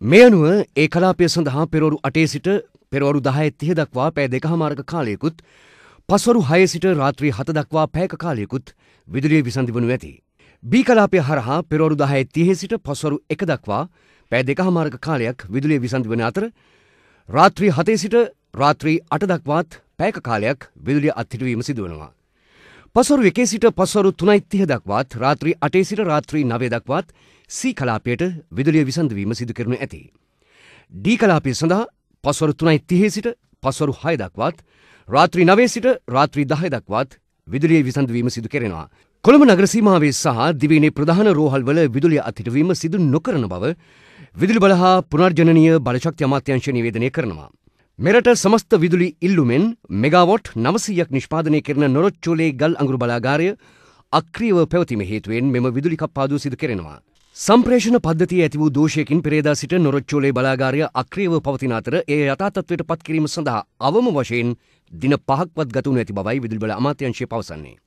මේ අනුව ඒ කලාපය සඳහා පෙරවරු අටේ සිට පෙරවරු දහය තිය දක්වා පෑ දෙකහමාර්ග කාලයකුත් පස්වරු හය සිට රාත්‍රී හත දක්වා පෑක කාලයකුත් විදුලිය විසඳි වනු ඇති. බී කලාපය හරහා පෙරවරු දහය තිහෙ සිට පස්වරු එක දක්වා පෑ දෙකහමාර්ග කාලයක් විදුලිය විසඳි වන අතර රාත්‍රී හතේ සිට රාත්‍රී අට දක්වාත් පෑක කාලයක් විදුලිය අත්හිටවීම සිදුවනවා. පසරු එකේ සිට පස්වරු තුනයිත්තිහ දක්වාත් රාත්‍රී අටේ සිට රාත්‍රී නවේ දක්වාත් සී කලාපයට විදුලිය විසඳවීම සිදුකරනු ඇති. ඩී කලාපය සඳහා පස්වරු තුනයි තිහේ සිට පස්වරු හය දක්වත් රාත්‍රී නවේ සිට රාත්‍රී දහය දක්වත් විදුලිය විසඳවීම සිදු කරෙනවා. කොළඹ නගරසීමාවේ සහ දිවීනේ ප්‍රධාන රෝහල්වල විදුලිය අතිටවීම සිදු නොකරන බව විදුලි බල හා පුනර්ජනනීය බලශක්ති අමාත්‍යංශ නිවේදනය කරනවා. මෙරට සමස්ත විදුලි ඉල්ලුමෙන් මෙගාවොට් නවසීයක් නිෂ්පාදනය කරන නොරොච්චෝලේ ගල් අඟුරු බලාගාරය අක්‍රීව පැවතිම හේතුවෙන් මෙම විදුලි කප්පාදු සිදු කරෙනවා. සම්ප්‍රේෂණ පද්ධතිය ඇති වූ දෝෂයකින් පෙරේදා සිට නොරොච්චෝලේ බලාගාරය අක්‍රියව පවතින අතර ඒ යථාතත්වයට පත් කිරීම සඳහා අවම වශයෙන් දින පහක්වත් ගතවනු ඇති බවයි විදුල්බල අමාත්‍යංශය පවසන්නේ.